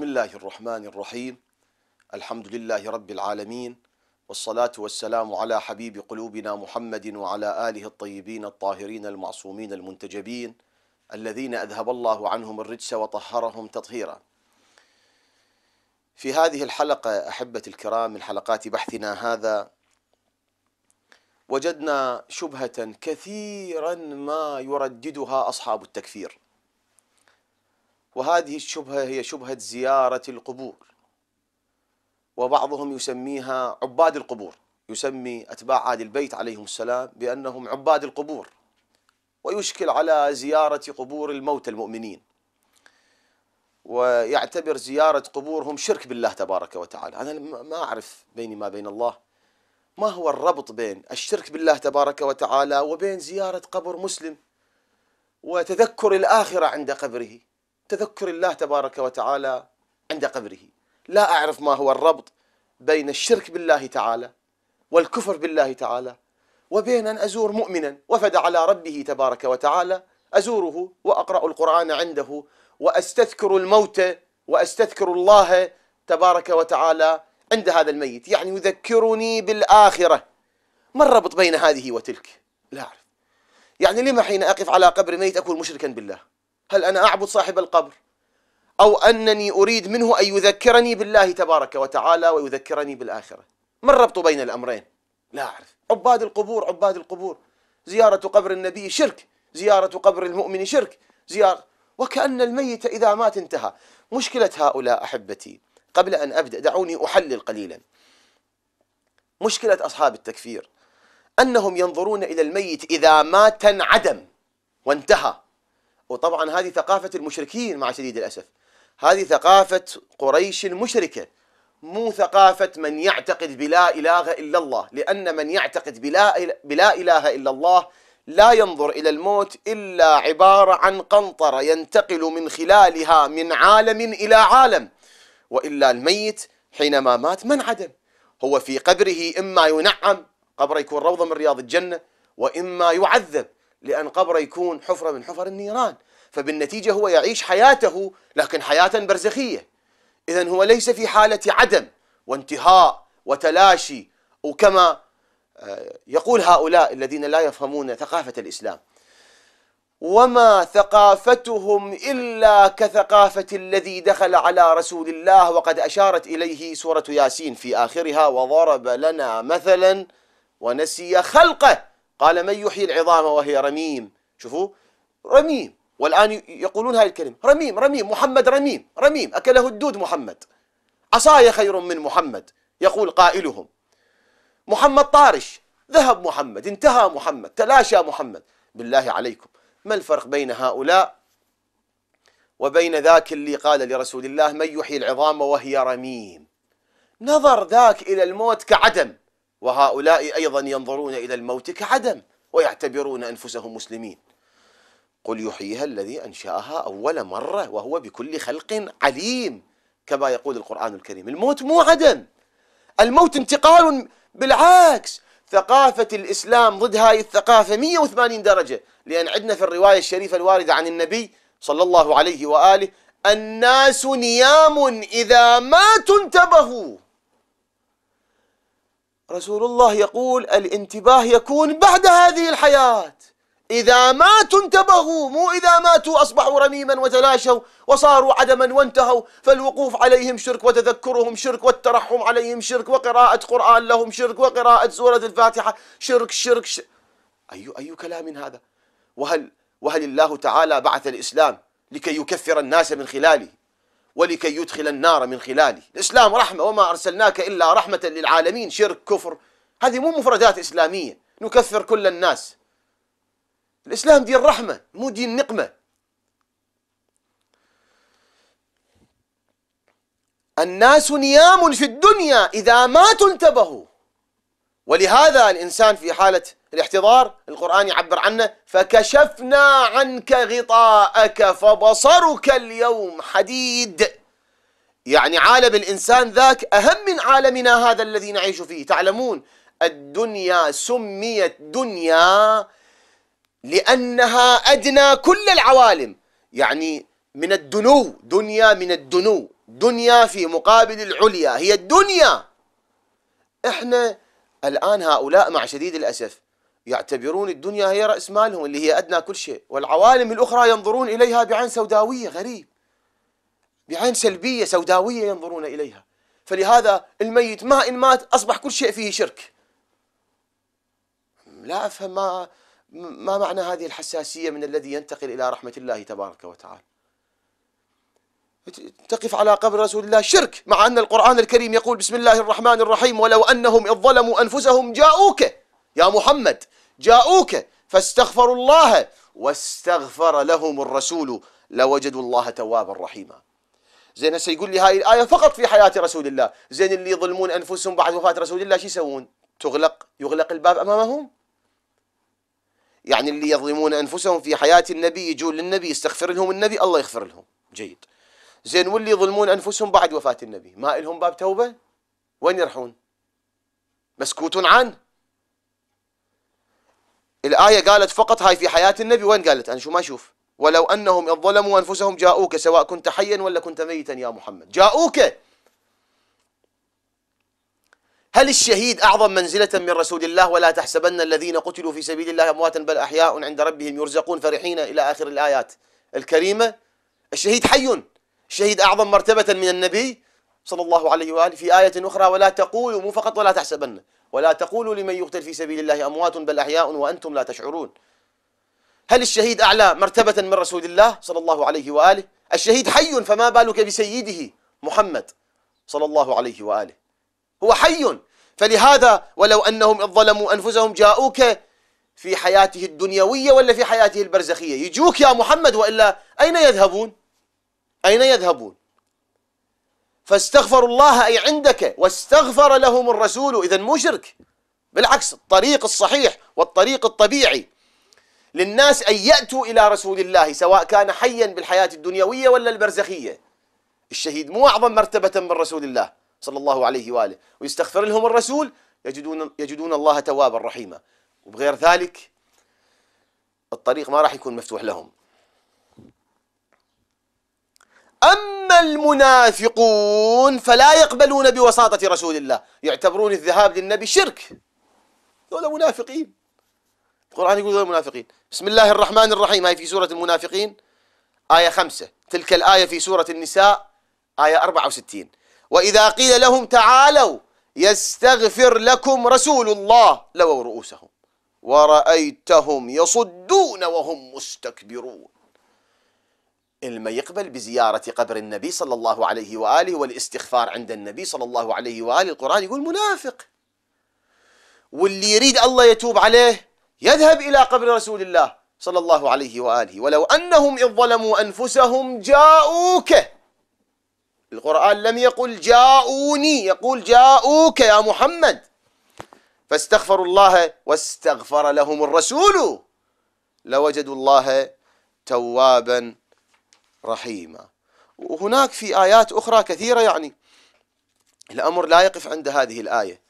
بسم الله الرحمن الرحيم الحمد لله رب العالمين والصلاة والسلام على حبيب قلوبنا محمد وعلى آله الطيبين الطاهرين المعصومين المنتجبين الذين أذهب الله عنهم الرجس وطهرهم تطهيرا في هذه الحلقة أحبة الكرام من حلقات بحثنا هذا وجدنا شبهة كثيرا ما يرددها أصحاب التكفير وهذه الشبهة هي شبهة زيارة القبور وبعضهم يسميها عباد القبور يسمي أتباع آل البيت عليهم السلام بأنهم عباد القبور ويشكل على زيارة قبور الموتى المؤمنين ويعتبر زيارة قبورهم شرك بالله تبارك وتعالى أنا ما أعرف بيني ما بين الله ما هو الربط بين الشرك بالله تبارك وتعالى وبين زيارة قبر مسلم وتذكر الآخرة عند قبره تذكر الله تبارك وتعالى عند قبره لا أعرف ما هو الربط بين الشرك بالله تعالى والكفر بالله تعالى وبين أن أزور مؤمنا وفد على ربه تبارك وتعالى أزوره وأقرأ القرآن عنده وأستذكر الموت وأستذكر الله تبارك وتعالى عند هذا الميت يعني يذكرني بالآخرة ما الربط بين هذه وتلك لا أعرف يعني لما حين أقف على قبر ميت أكون مشركا بالله هل أنا أعبد صاحب القبر أو أنني أريد منه أن يذكرني بالله تبارك وتعالى ويذكرني بالآخرة ما الربط بين الأمرين لا أعرف عباد القبور عباد القبور زيارة قبر النبي شرك زيارة قبر المؤمن شرك زيارة وكأن الميت إذا مات انتهى مشكلة هؤلاء أحبتي قبل أن أبدأ دعوني أحلل قليلا مشكلة أصحاب التكفير أنهم ينظرون إلى الميت إذا مات انعدم وانتهى وطبعا هذه ثقافة المشركين مع شديد الأسف هذه ثقافة قريش المشركة مو ثقافة من يعتقد بلا إله إلا الله لأن من يعتقد بلا, بلا إله إلا الله لا ينظر إلى الموت إلا عبارة عن قنطرة ينتقل من خلالها من عالم إلى عالم وإلا الميت حينما مات من عدم هو في قبره إما ينعم قبره يكون روضة من رياض الجنة وإما يعذب لأن قبره يكون حفرة من حفر النيران فبالنتيجة هو يعيش حياته لكن حياة برزخية إذا هو ليس في حالة عدم وانتهاء وتلاشي وكما آه، يقول هؤلاء الذين لا يفهمون ثقافة الإسلام وما ثقافتهم إلا كثقافة الذي دخل على رسول الله وقد أشارت إليه سورة ياسين في آخرها وضرب لنا مثلا ونسي خلقه قال من يحيي العظام وهي رميم شوفوا رميم والآن يقولون هاي الكلمة رميم رميم محمد رميم رميم أكله الدود محمد عصاي خير من محمد يقول قائلهم محمد طارش ذهب محمد انتهى محمد تلاشى محمد بالله عليكم ما الفرق بين هؤلاء وبين ذاك اللي قال لرسول الله من يحيي العظام وهي رميم نظر ذاك إلى الموت كعدم وهؤلاء أيضا ينظرون إلى الموت كعدم ويعتبرون أنفسهم مسلمين قل يحييها الذي أنشأها أول مرة وهو بكل خلق عليم كما يقول القرآن الكريم الموت مو عدم الموت انتقال بالعكس ثقافة الإسلام ضد هاي الثقافة 180 درجة لأن عندنا في الرواية الشريفة الواردة عن النبي صلى الله عليه وآله الناس نيام إذا ماتوا انتبهوا رسول الله يقول الانتباه يكون بعد هذه الحياة إذا ماتوا انتبهوا مو إذا ماتوا أصبحوا رميما وتلاشوا وصاروا عدما وانتهوا فالوقوف عليهم شرك وتذكرهم شرك والترحم عليهم شرك وقراءة قرآن لهم شرك وقراءة سورة الفاتحة شرك شرك, شرك أي أي كلام هذا وهل وهل الله تعالى بعث الإسلام لكي يكفر الناس من خلاله ولكي يدخل النار من خلاله الإسلام رحمة وما أرسلناك إلا رحمة للعالمين شرك كفر هذه مو مفردات إسلامية نكفر كل الناس الإسلام دين رحمة مو دين نقمة الناس نيام في الدنيا إذا ماتوا انتبهوا ولهذا الإنسان في حالة الاحتضار القرآن يعبر عنه فكشفنا عنك غطاءك فبصرك اليوم حديد يعني عالم الإنسان ذاك أهم من عالمنا هذا الذي نعيش فيه تعلمون الدنيا سميت دنيا لأنها أدنى كل العوالم يعني من الدنو دنيا من الدنو دنيا في مقابل العليا هي الدنيا احنا الآن هؤلاء مع شديد الأسف يعتبرون الدنيا هي رأس مالهم اللي هي أدنى كل شيء والعوالم الأخرى ينظرون إليها بعين سوداوية غريب بعين سلبية سوداوية ينظرون إليها فلهذا الميت ما إن مات أصبح كل شيء فيه شرك لا أفهم ما ما معنى هذه الحساسية من الذي ينتقل إلى رحمة الله تبارك وتعالى تقف على قبر رسول الله شرك مع أن القرآن الكريم يقول بسم الله الرحمن الرحيم ولو أنهم إذ ظلموا أنفسهم جاءوك يا محمد جاءوك فاستغفروا الله واستغفر لهم الرسول لوجدوا الله توابا رحيما زين هسه يقول لي هاي الآية فقط في حياة رسول الله زين اللي يظلمون أنفسهم بعد وفاة رسول الله شو يسوون تغلق يغلق الباب أمامهم يعني اللي يظلمون أنفسهم في حياة النبي يجون للنبي يستغفر لهم النبي الله يغفر لهم جيد زين واللي يظلمون انفسهم بعد وفاه النبي ما لهم باب توبه وين يرحون مسكوت عنه الآية قالت فقط هاي في حياة النبي وين قالت أنا شو ما أشوف ولو أنهم إذ ظلموا أنفسهم جاءوك سواء كنت حيا ولا كنت ميتا يا محمد جاءوك هل الشهيد أعظم منزلة من رسول الله ولا تحسبن الذين قتلوا في سبيل الله أمواتا بل أحياء عند ربهم يرزقون فرحين إلى آخر الآيات الكريمة الشهيد حي الشهيد أعظم مرتبة من النبي صلى الله عليه وآله في آية أخرى ولا تقولوا مو فقط ولا تحسبن ولا تقولوا لمن يقتل في سبيل الله أموات بل أحياء وأنتم لا تشعرون هل الشهيد أعلى مرتبة من رسول الله صلى الله عليه وآله الشهيد حي فما بالك بسيده محمد صلى الله عليه وآله هو حي فلهذا ولو أنهم ظلموا أنفسهم جاءوك في حياته الدنيوية ولا في حياته البرزخية يجوك يا محمد وإلا أين يذهبون أين يذهبون فاستغفروا الله أي عندك واستغفر لهم الرسول إذا مو شرك بالعكس الطريق الصحيح والطريق الطبيعي للناس أن يأتوا إلى رسول الله سواء كان حيا بالحياة الدنيوية ولا البرزخية الشهيد مو أعظم مرتبة من رسول الله صلى الله عليه وآله ويستغفر لهم الرسول يجدون, يجدون الله توابا رحيما وبغير ذلك الطريق ما راح يكون مفتوح لهم أما المنافقون فلا يقبلون بوساطة رسول الله يعتبرون الذهاب للنبي شرك دول منافقين القرآن يقول دول منافقين بسم الله الرحمن الرحيم هاي في سورة المنافقين آية خمسة تلك الآية في سورة النساء آية 64 وإذا قيل لهم تعالوا يستغفر لكم رسول الله لووا رؤوسهم ورأيتهم يصدون وهم مستكبرون ما يقبل بزيارة قبر النبي صلى الله عليه وآله والاستغفار عند النبي صلى الله عليه وآله القرآن يقول منافق واللي يريد الله يتوب عليه يذهب إلى قبر رسول الله صلى الله عليه وآله ولو أنهم إذ ظلموا أنفسهم جاءوك القرآن لم يقل جاءوني يقول جاءوك يا محمد فاستغفروا الله واستغفر لهم الرسول لوجدوا الله توابا رحيما وهناك في آيات أخرى كثيرة يعني الأمر لا يقف عند هذه الآية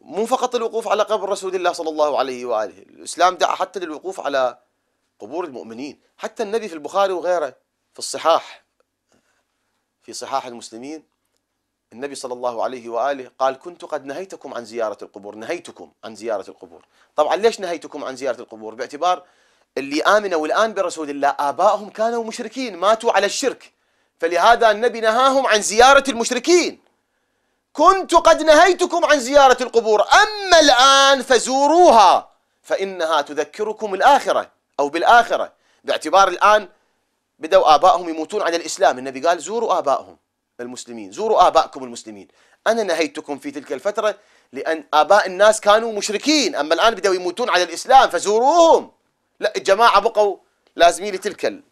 مو فقط الوقوف على قبر رسول الله صلى الله عليه وآله الإسلام دعا حتى للوقوف على قبور المؤمنين حتى النبي في البخاري وغيره في الصحاح في صحاح المسلمين النبي صلى الله عليه وآله قال كنت قد نهيتكم عن زيارة القبور نهيتكم عن زيارة القبور طبعا ليش نهيتكم عن زيارة القبور باعتبار اللي آمنوا الآن برسول الله آبائهم كانوا مشركين ماتوا على الشرك فلهذا النبي نهاهم عن زيارة المشركين كنت قد نهيتكم عن زيارة القبور أما الآن فزوروها فإنها تذكركم الآخرة أو بالآخرة باعتبار الآن بدأوا آبائهم يموتون على الإسلام النبي قال زوروا آبائهم المسلمين زوروا آبائكم المسلمين أنا نهيتكم في تلك الفترة لأن آباء الناس كانوا مشركين أما الآن بدأوا يموتون على الإسلام فزوروهم لا الجماعة بقوا لازمين لتلك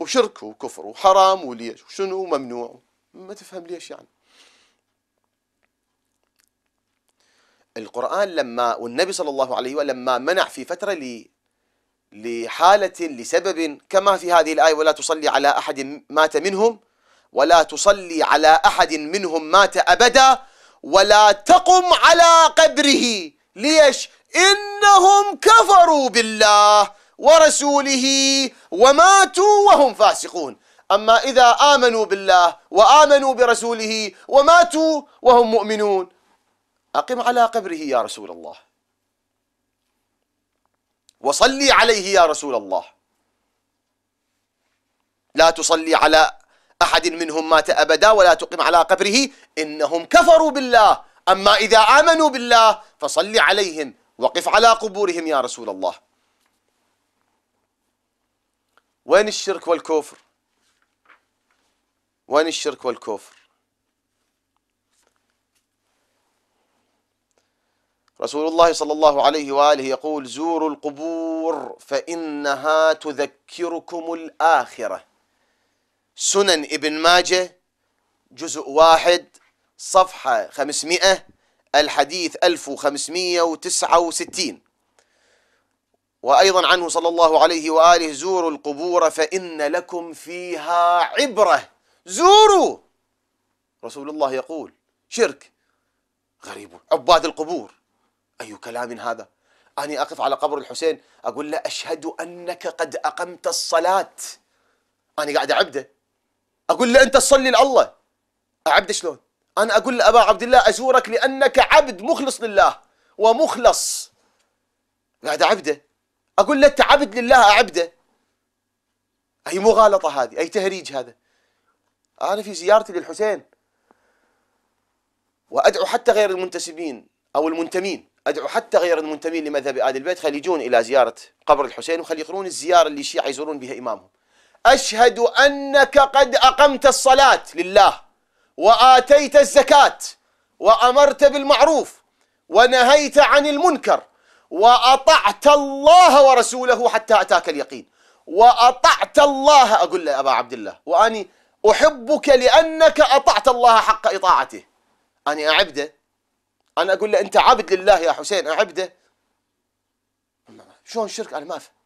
وشرك وكفر وحرام وليش وشنو ممنوع ما تفهم ليش يعني القرآن لما والنبي صلى الله عليه وسلم لما منع في فترة لي لحالة لسبب كما في هذه الآية ولا تصلي على أحد مات منهم ولا تصلي على أحد منهم مات أبدا ولا تقم على قبره ليش إنهم كفروا بالله ورسوله وماتوا وهم فاسقون أما إذا آمنوا بالله وآمنوا برسوله وماتوا وهم مؤمنون أقم على قبره يا رسول الله وصلي عليه يا رسول الله لا تصلي على أحد منهم مات أبدا ولا تقم على قبره إنهم كفروا بالله أما إذا آمنوا بالله فصلي عليهم وقف على قبورهم يا رسول الله وين الشرك والكفر وين الشرك والكفر رسول الله صلى الله عليه وآله يقول زوروا القبور فإنها تذكركم الآخرة سنن ابن ماجه جزء واحد صفحة خمسمائة الحديث 1569 وأيضا عنه صلى الله عليه وآله زوروا القبور فإن لكم فيها عبرة زوروا رسول الله يقول شرك غريب عباد القبور أي كلام هذا أني أقف على قبر الحسين أقول له أشهد أنك قد أقمت الصلاة أنا قاعد أعبده أقول له أنت تصلي لله أعبده شلون أنا أقول لأبا عبد الله أزورك لأنك عبد مخلص لله ومخلص قاعد أعبده أقول له أنت عبد لله أعبده أي مغالطة هذه أي تهريج هذا أنا في زيارتي للحسين وأدعو حتى غير المنتسبين أو المنتمين أدعو حتى غير المنتمين لمذهب آل البيت خلي يجون إلى زيارة قبر الحسين وخلي يقرون الزيارة اللي الشيعة يزورون بها إمامهم أشهد أنك قد أقمت الصلاة لله وآتيت الزكاة وأمرت بالمعروف ونهيت عن المنكر وأطعت الله ورسوله حتى أتاك اليقين وأطعت الله أقول له أبا عبد الله وأني أحبك لأنك أطعت الله حق إطاعته أنا أعبده أنا أقول له أنت عبد لله يا حسين أعبده شلون شرك أنا ما أفهم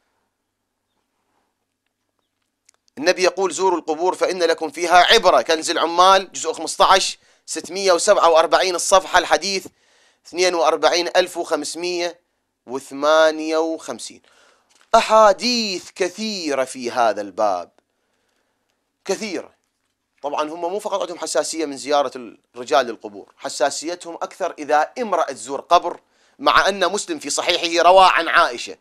النبي يقول زوروا القبور فإن لكم فيها عبرة كنز العمال جزء 15 647 الصفحة الحديث 42558 أحاديث كثيرة في هذا الباب كثيرة طبعا هم مو فقط عندهم حساسية من زيارة الرجال للقبور حساسيتهم أكثر إذا امرأة تزور قبر مع أن مسلم في صحيحه روى عن عائشة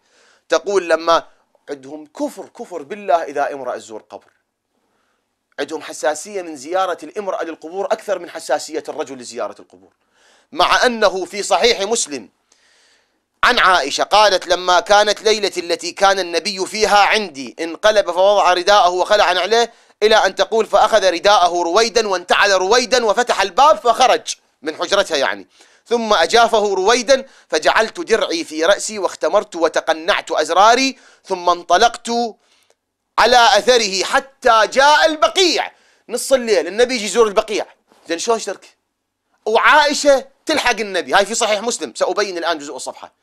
تقول لما عندهم كفر كفر بالله إذا امرأة تزور قبر عندهم حساسية من زيارة الامرأة للقبور أكثر من حساسية الرجل لزيارة القبور مع أنه في صحيح مسلم عن عائشة قالت لما كانت ليلة التي كان النبي فيها عندي انقلب فوضع رداءه وخلع عليه إلى أن تقول فأخذ رداءه رويدا وانتعل رويدا وفتح الباب فخرج من حجرتها يعني ثم أجافه رويدا فجعلت درعي في رأسي واختمرت وتقنعت أزراري ثم انطلقت على أثره حتى جاء البقيع نص الليل النبي يجي يزور البقيع زين شلون اشترك وعائشة تلحق النبي هاي في صحيح مسلم سأبين الآن جزء الصفحة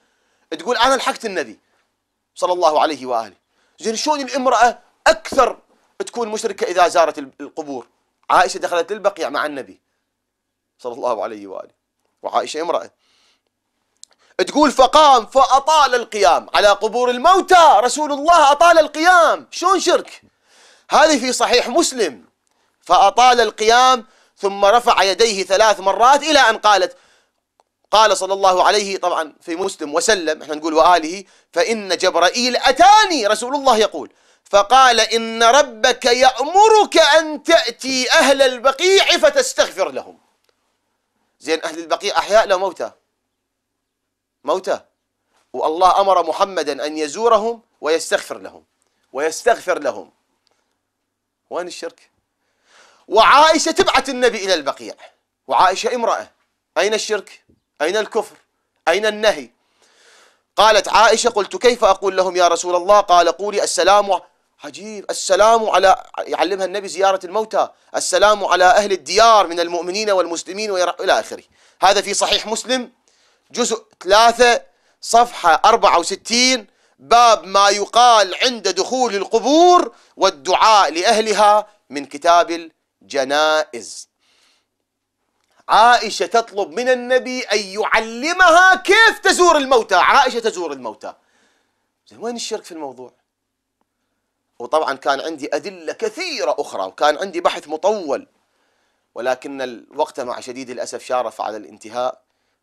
تقول أنا لحقت النبي صلى الله عليه وآله زين شلون الامرأة أكثر تكون مشركة إذا زارت القبور عائشة دخلت للبقيع مع النبي صلى الله عليه وآله وعائشة امرأة تقول فقام فأطال القيام على قبور الموتى رسول الله أطال القيام شلون شرك هذه في صحيح مسلم فأطال القيام ثم رفع يديه ثلاث مرات إلى أن قالت قال صلى الله عليه طبعا في مسلم وسلم احنا نقول وآله فإن جبرائيل أتاني رسول الله يقول فقال إن ربك يأمرك أن تأتي أهل البقيع فتستغفر لهم زين أهل البقيع أحياء لا موتى موتى والله أمر محمدا أن يزورهم ويستغفر لهم ويستغفر لهم وين الشرك وعائشة تبعت النبي إلى البقيع وعائشة امرأة أين الشرك أين الكفر أين النهي قالت عائشة قلت كيف أقول لهم يا رسول الله قال قولي السلام عجيب السلام على يعلمها النبي زيارة الموتى السلام على أهل الديار من المؤمنين والمسلمين إلى آخره هذا في صحيح مسلم جزء ثلاثة صفحة 64 باب ما يقال عند دخول القبور والدعاء لأهلها من كتاب الجنائز عائشة تطلب من النبي أن يعلمها كيف تزور الموتى عائشة تزور الموتى زين وين الشرك في الموضوع وطبعا كان عندي أدلة كثيرة أخرى وكان عندي بحث مطول ولكن الوقت مع شديد الأسف شارف على الانتهاء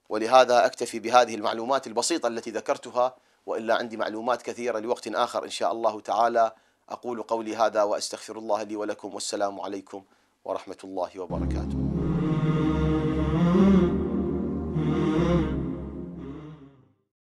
ولهذا أكتفي بهذه المعلومات البسيطة التي ذكرتها وإلا عندي معلومات كثيرة لوقت آخر إن شاء الله تعالى أقول قولي هذا وأستغفر الله لي ولكم والسلام عليكم ورحمة الله وبركاته